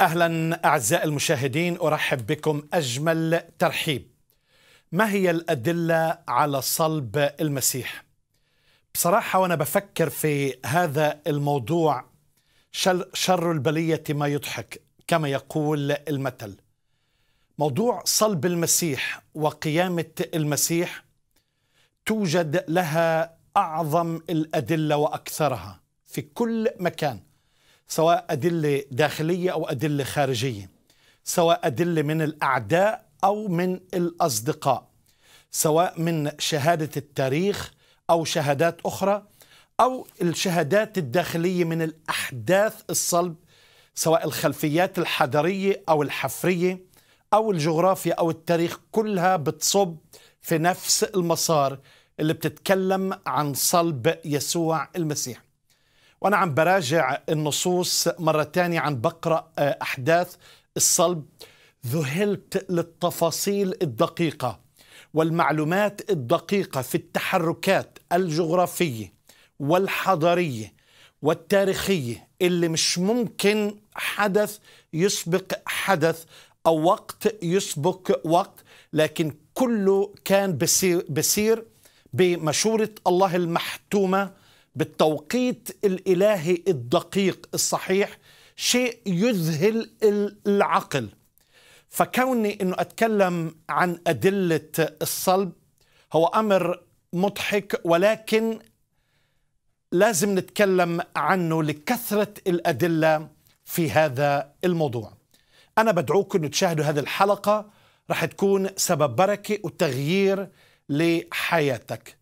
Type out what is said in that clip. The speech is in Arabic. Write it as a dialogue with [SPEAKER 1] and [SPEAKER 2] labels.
[SPEAKER 1] اهلا اعزائي المشاهدين ارحب بكم اجمل ترحيب. ما هي الادله على صلب المسيح؟ بصراحه وانا بفكر في هذا الموضوع شر البليه ما يضحك كما يقول المثل. موضوع صلب المسيح وقيامه المسيح توجد لها اعظم الادله واكثرها في كل مكان. سواء أدلة داخلية أو أدلة خارجية سواء أدلة من الأعداء أو من الأصدقاء سواء من شهادة التاريخ أو شهادات أخرى أو الشهادات الداخلية من الأحداث الصلب سواء الخلفيات الحضرية أو الحفرية أو الجغرافيا أو التاريخ كلها بتصب في نفس المسار اللي بتتكلم عن صلب يسوع المسيح وأنا عم براجع النصوص مرة تانية عم بقرأ آه، أحداث الصلب ذهلت للتفاصيل الدقيقة والمعلومات الدقيقة في التحركات الجغرافية والحضارية والتاريخية اللي مش ممكن حدث يسبق حدث أو وقت يسبق وقت لكن كله كان بسير, بسير بمشورة الله المحتومة بالتوقيت الالهي الدقيق الصحيح شيء يذهل العقل فكوني انه اتكلم عن ادله الصلب هو امر مضحك ولكن لازم نتكلم عنه لكثره الادله في هذا الموضوع. انا بدعوكم انه تشاهدوا هذه الحلقه رح تكون سبب بركه وتغيير لحياتك.